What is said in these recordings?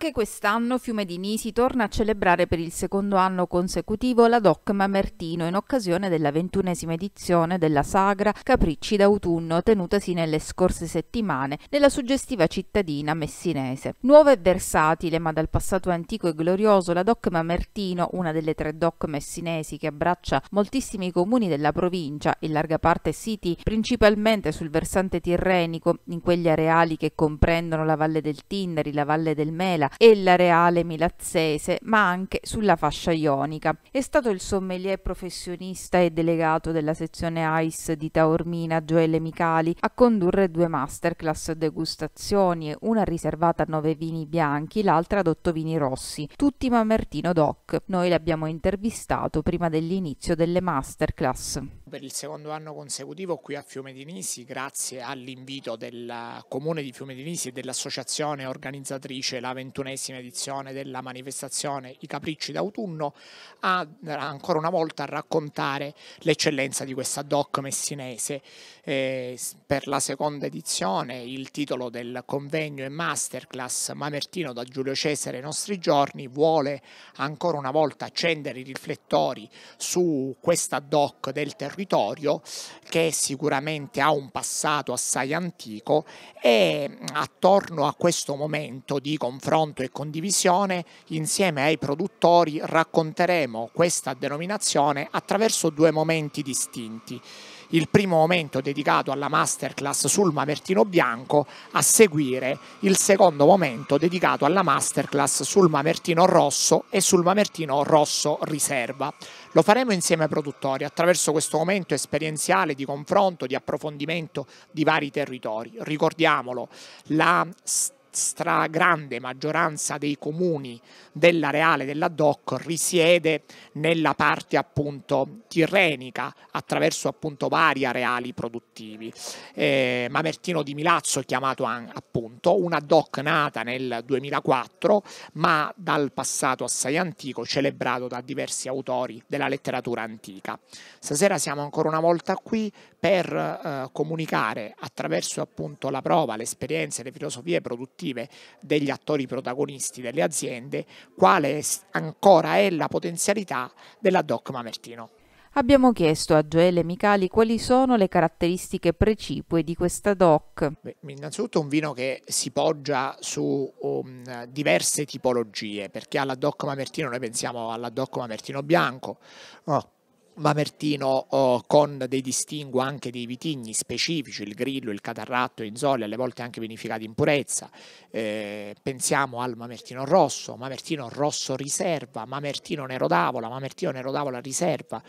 Anche quest'anno Fiume di Nisi torna a celebrare per il secondo anno consecutivo la DOC Mamertino in occasione della ventunesima edizione della sagra Capricci d'autunno tenutasi nelle scorse settimane nella suggestiva cittadina messinese. Nuova e versatile ma dal passato antico e glorioso la DOC Mamertino, una delle tre DOC messinesi che abbraccia moltissimi comuni della provincia, in larga parte siti principalmente sul versante tirrenico, in quegli areali che comprendono la Valle del Tindari, la Valle del Mela, e la Reale Milazzese, ma anche sulla fascia ionica. È stato il sommelier professionista e delegato della sezione ICE di Taormina, Gioele Micali, a condurre due masterclass degustazioni, una riservata a nove vini bianchi, l'altra ad otto vini rossi, tutti Mamertino Doc. Noi l'abbiamo intervistato prima dell'inizio delle masterclass per il secondo anno consecutivo qui a Fiume di Nisi grazie all'invito del comune di Fiume di Nisi e dell'associazione organizzatrice la ventunesima edizione della manifestazione I Capricci d'autunno a ancora una volta a raccontare l'eccellenza di questa doc messinese. Eh, per la seconda edizione il titolo del convegno è Masterclass Mamertino da Giulio Cesare ai nostri giorni vuole ancora una volta accendere i riflettori su questa doc del territorio territorio che sicuramente ha un passato assai antico e attorno a questo momento di confronto e condivisione insieme ai produttori racconteremo questa denominazione attraverso due momenti distinti il primo momento dedicato alla masterclass sul Mamertino Bianco, a seguire il secondo momento dedicato alla masterclass sul Mamertino Rosso e sul Mamertino Rosso Riserva. Lo faremo insieme ai produttori attraverso questo momento esperienziale di confronto, di approfondimento di vari territori. Ricordiamolo, la stragrande maggioranza dei comuni dell'areale della DOC risiede nella parte appunto tirrenica attraverso appunto vari areali produttivi. Eh, Mamertino di Milazzo chiamato an, appunto una DOC nata nel 2004 ma dal passato assai antico celebrato da diversi autori della letteratura antica. Stasera siamo ancora una volta qui per eh, comunicare attraverso appunto la prova, le esperienze, le filosofie produttive aspettative degli attori protagonisti delle aziende, quale ancora è la potenzialità della DOC Mamertino. Abbiamo chiesto a Gioele Micali quali sono le caratteristiche precipue di questa DOC. Beh, innanzitutto un vino che si poggia su um, diverse tipologie, perché alla DOC Mamertino noi pensiamo alla DOC Mamertino bianco, oh Mamertino oh, con dei distinguo anche dei vitigni specifici, il grillo, il catarratto, il zolli, alle volte anche vinificati in purezza. Eh, pensiamo al Mamertino rosso, Mamertino rosso riserva, Mamertino nero d'avola, Mamertino nero d'avola riserva.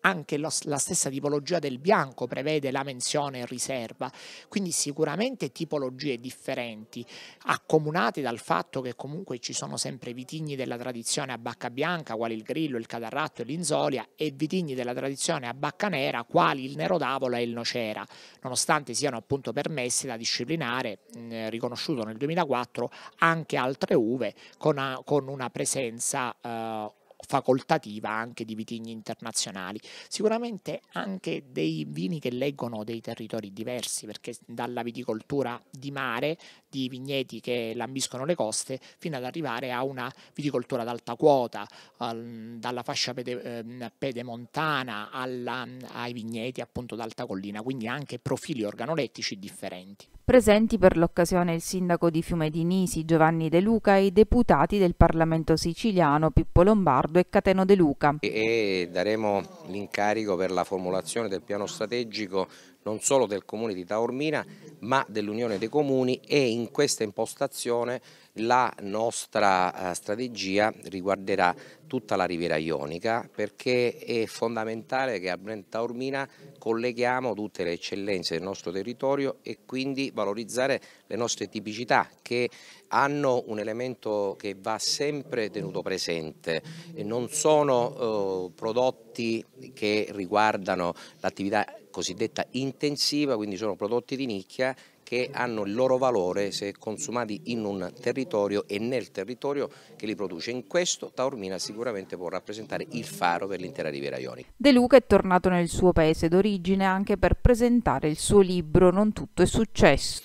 Anche lo, la stessa tipologia del bianco prevede la menzione riserva. Quindi sicuramente tipologie differenti, accomunate dal fatto che comunque ci sono sempre vitigni della tradizione a bacca bianca, quali il grillo, il catarratto e l'inzolia, e vitigni vini della tradizione a bacca nera, quali il Nero d'Avola e il Nocera, nonostante siano appunto permessi da disciplinare, mh, mm, riconosciuto nel 2004, anche altre uve con, a, con una presenza eh, facoltativa anche di vitigni internazionali. Sicuramente anche dei vini che leggono dei territori diversi, perché dalla viticoltura di mare, di vigneti che lambiscono le coste, fino ad arrivare a una viticoltura d'alta quota, dalla fascia ehm, pedemontana alla, ai vigneti appunto d'alta collina, quindi anche profili organolettici differenti. Presenti per l'occasione il sindaco di Fiume di Nisi, Giovanni De Luca e i deputati del Parlamento siciliano Pippo Lombardo e Cateno De Luca. E daremo l'incarico per la formulazione del piano strategico non solo del comune di Taormina ma dell'Unione dei Comuni e in questa impostazione la nostra eh, strategia riguarderà tutta la riviera ionica perché è fondamentale che a Brenta Taormina colleghiamo tutte le eccellenze del nostro territorio e quindi valorizzare le nostre tipicità che hanno un elemento che va sempre tenuto presente. Non sono eh, prodotti che riguardano l'attività cosiddetta intensiva, quindi sono prodotti di nicchia che hanno il loro valore se consumati in un territorio e nel territorio che li produce. In questo Taormina sicuramente può rappresentare il faro per l'intera Riviera Ionica. De Luca è tornato nel suo paese d'origine anche per presentare il suo libro Non tutto è successo.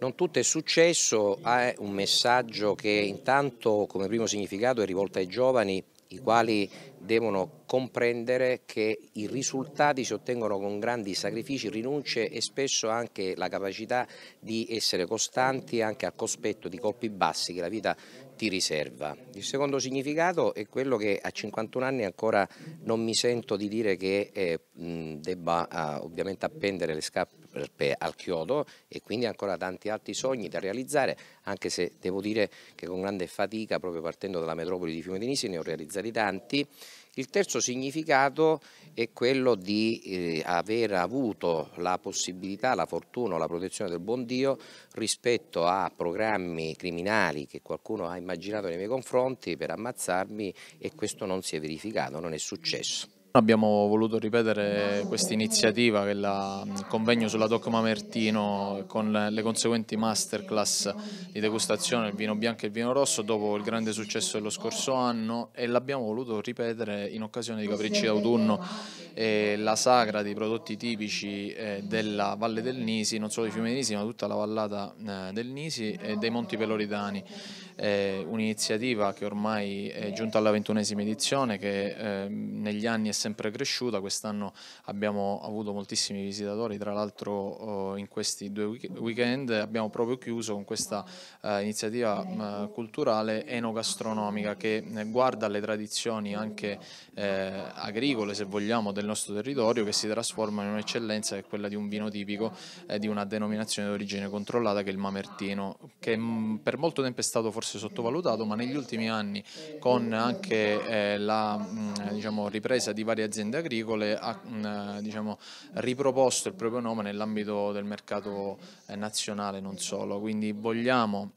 Non tutto è successo, è un messaggio che intanto come primo significato è rivolto ai giovani i quali devono comprendere che i risultati si ottengono con grandi sacrifici, rinunce e spesso anche la capacità di essere costanti anche al cospetto di colpi bassi che la vita ti riserva. Il secondo significato è quello che a 51 anni ancora non mi sento di dire che eh, debba ah, ovviamente appendere le scarpe al chiodo e quindi ancora tanti altri sogni da realizzare, anche se devo dire che con grande fatica, proprio partendo dalla metropoli di Fiumetinisi, ne ho realizzati tanti. Il terzo significato è quello di eh, aver avuto la possibilità, la fortuna la protezione del buon Dio rispetto a programmi criminali che qualcuno ha immaginato nei miei confronti per ammazzarmi e questo non si è verificato, non è successo. Abbiamo voluto ripetere questa iniziativa che è il mm, convegno sulla DOC Mamertino con le conseguenti masterclass di degustazione del vino bianco e il vino rosso dopo il grande successo dello scorso anno e l'abbiamo voluto ripetere in occasione di Capricci d'autunno eh, la sagra dei prodotti tipici eh, della Valle del Nisi, non solo di Fiume del Nisi ma tutta la vallata eh, del Nisi e dei Monti Peloritani, un'iniziativa che ormai è giunta alla ventunesima edizione che ehm, negli anni è sempre cresciuta, quest'anno abbiamo avuto moltissimi visitatori, tra l'altro oh, in questi due weekend abbiamo proprio chiuso con questa eh, iniziativa eh, culturale enogastronomica che guarda le tradizioni anche agricole se vogliamo del nostro territorio che si trasforma in un'eccellenza che è quella di un vino tipico eh, di una denominazione d'origine controllata che è il Mamertino, che mm, per molto tempo è stato forse sottovalutato, ma negli ultimi anni con anche eh, la mh, mm, diciamo, ripresa di varie aziende agricole ha mh, mm, diciamo, riproposto il proprio nome nell'ambito del mercato eh, nazionale, non solo. Quindi vogliamo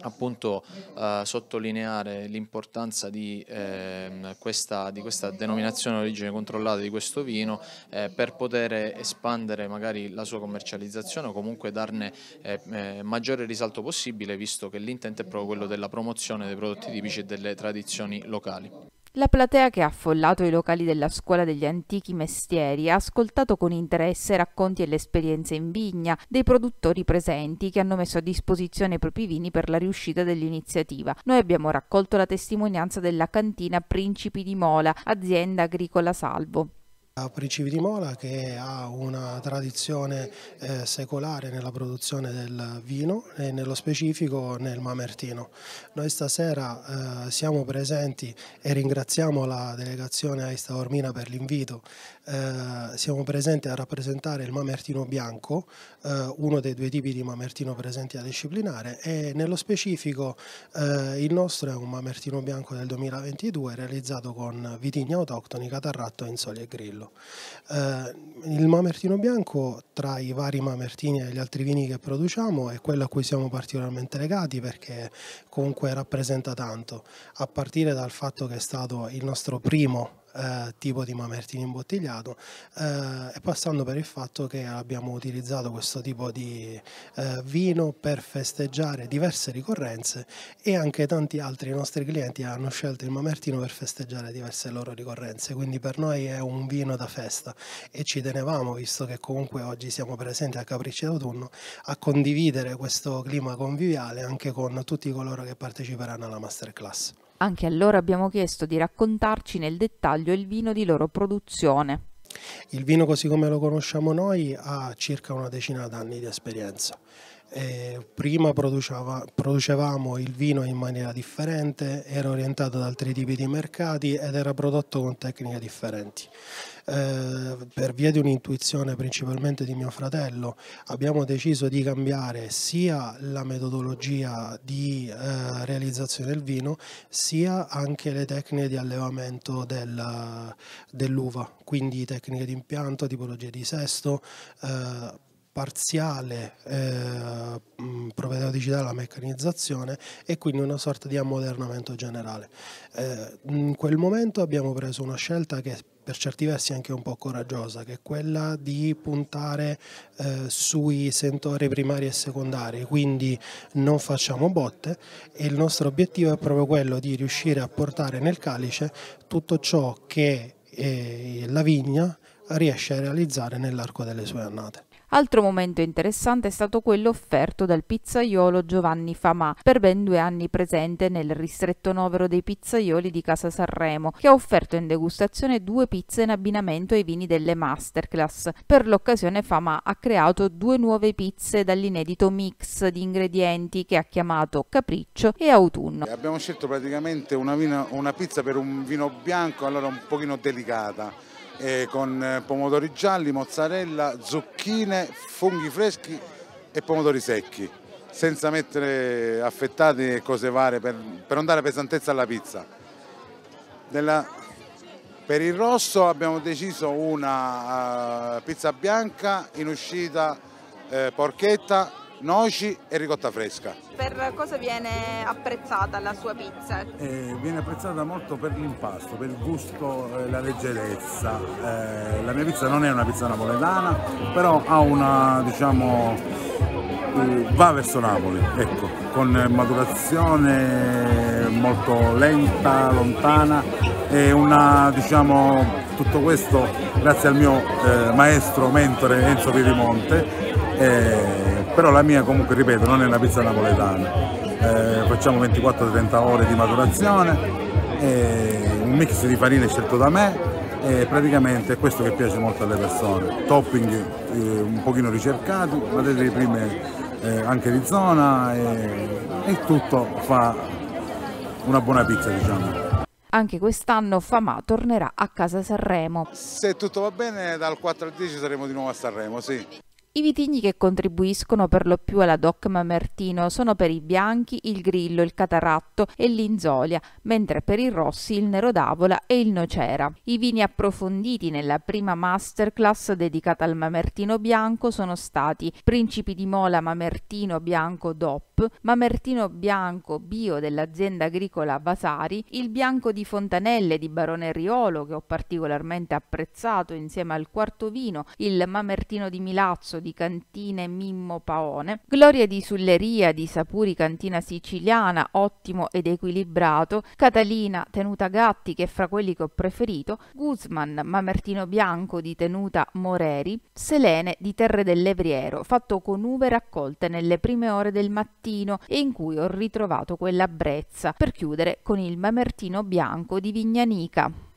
appunto eh, sottolineare l'importanza di, eh, questa, di, questa, denominazione origine controllata di questo vino eh, per poter espandere magari la sua commercializzazione o comunque darne eh, eh, maggiore risalto possibile visto che l'intento è proprio quello della promozione dei prodotti tipici e delle tradizioni locali. La platea che ha affollato i locali della scuola degli antichi mestieri ha ascoltato con interesse racconti e le esperienze in vigna dei produttori presenti che hanno messo a disposizione i propri vini per la riuscita dell'iniziativa. Noi abbiamo raccolto la testimonianza della cantina Principi di Mola, azienda agricola Salvo. La Principi di Mola che ha una tradizione eh, secolare nella produzione del vino e nello specifico nel Mamertino. Noi stasera eh, siamo presenti e ringraziamo la delegazione Aista Ormina per l'invito eh, siamo presenti a rappresentare il mamertino bianco, eh, uno dei due tipi di mamertino presenti a disciplinare e nello specifico eh, il nostro è un mamertino bianco del 2022 realizzato con vitigni autoctoni, catarratto, insoli e grillo. Eh, il mamertino bianco tra i vari mamertini e gli altri vini che produciamo è quello a cui siamo particolarmente legati perché comunque rappresenta tanto, a partire dal fatto che è stato il nostro primo eh, tipo di mamertino imbottigliato eh, e passando per il fatto che abbiamo utilizzato questo tipo di eh, vino per festeggiare diverse ricorrenze e anche tanti altri nostri clienti hanno scelto il mamertino per festeggiare diverse loro ricorrenze quindi per noi è un vino da festa e ci tenevamo visto che comunque oggi siamo presenti a Capricci d'autunno a condividere questo clima conviviale anche con tutti coloro che parteciperanno alla masterclass. Anche allora abbiamo chiesto di raccontarci nel dettaglio il vino di loro produzione. Il vino così come lo conosciamo noi ha circa una decina d'anni di esperienza eh, prima producevamo il vino in maniera differente, era orientato ad altri tipi di mercati ed era prodotto con tecniche differenti. Eh, per via di un'intuizione principalmente di mio fratello abbiamo deciso di cambiare sia la metodologia di eh, realizzazione del vino sia anche le tecniche di allevamento del, dell'uva, quindi tecniche di impianto, tipologie di sesto eh, parziale eh, mm, propedeutica alla meccanizzazione e quindi una sorta di ammodernamento generale. Eh, in quel momento abbiamo preso una scelta che per certi versi anche un po' coraggiosa, che è quella di puntare eh, sui sentori primari e secondari, quindi non facciamo botte e il nostro obiettivo è proprio quello di riuscire a portare nel calice tutto ciò che eh, la vigna riesce a realizzare nell'arco delle sue annate. Altro momento interessante è stato quello offerto dal pizzaiolo Giovanni Famà, per ben due anni presente nel ristretto novero dei pizzaioli di Casa Sanremo, che ha offerto in degustazione due pizze in abbinamento ai vini delle masterclass. Per l'occasione Famà ha creato due nuove pizze dall'inedito mix di ingredienti che ha chiamato Capriccio e Autunno. Abbiamo scelto praticamente una, vino, una pizza per un vino bianco, allora un pochino delicata eh, con eh, pomodori gialli, mozzarella, zucchine, funghi freschi e pomodori secchi senza mettere affettati e cose varie per, per non dare pesantezza alla pizza. Della, per il rosso abbiamo deciso una uh, pizza bianca in uscita uh, porchetta noci e ricotta fresca. Per cosa viene apprezzata la sua pizza? Eh, viene apprezzata molto per l'impasto, per il gusto, eh, la leggerezza. Eh, la mia pizza non è una pizza napoletana, però ha una, diciamo, eh, va verso Napoli, ecco, con maturazione molto lenta, lontana e una, diciamo, tutto questo grazie al mio eh, maestro, mentore Enzo Pirimonte eh, però la mia comunque ripeto non è una pizza napoletana eh, facciamo 24-30 ore di maturazione un mix di farine scelto da me e praticamente è questo che piace molto alle persone topping eh, un pochino ricercati materie prime eh, anche di zona e, e tutto fa una buona pizza diciamo anche quest'anno Fama tornerà a casa Sanremo. Se tutto va bene dal 4 al 10 saremo di nuovo a Sanremo, sì. I vitigni che contribuiscono per lo più alla DOC Mamertino sono per i bianchi il grillo, il cataratto e l'inzolia, mentre per i rossi il nero d'avola e il nocera. I vini approfonditi nella prima masterclass dedicata al Mamertino bianco sono stati Principi di Mola Mamertino bianco DOP Mamertino Bianco Bio dell'azienda agricola Vasari, il bianco di Fontanelle di Barone Riolo che ho particolarmente apprezzato insieme al quarto vino, il Mamertino di Milazzo di Cantine Mimmo Paone, Gloria di Sulleria di Sapuri Cantina Siciliana, ottimo ed equilibrato, Catalina Tenuta Gatti che è fra quelli che ho preferito, Guzman Mamertino Bianco di Tenuta Moreri, Selene di Terre dell'Evriero, fatto con uve raccolte nelle prime ore del mattino mamertino e in cui ho ritrovato quella brezza per chiudere con il mamertino bianco di Vignanica.